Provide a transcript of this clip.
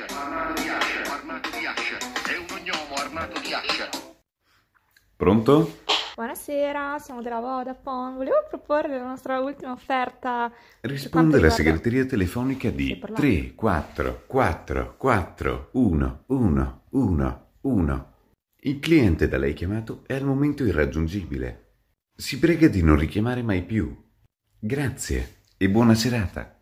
Armato di ascia, armato di ascia. È un ognomo armato di ascia. Pronto? Buonasera, siamo della Vodafone. Volevo proporre la nostra ultima offerta. Risponde alla segreteria telefonica di 34441111. Il cliente da lei chiamato è al momento irraggiungibile. Si prega di non richiamare mai più. Grazie e buona serata.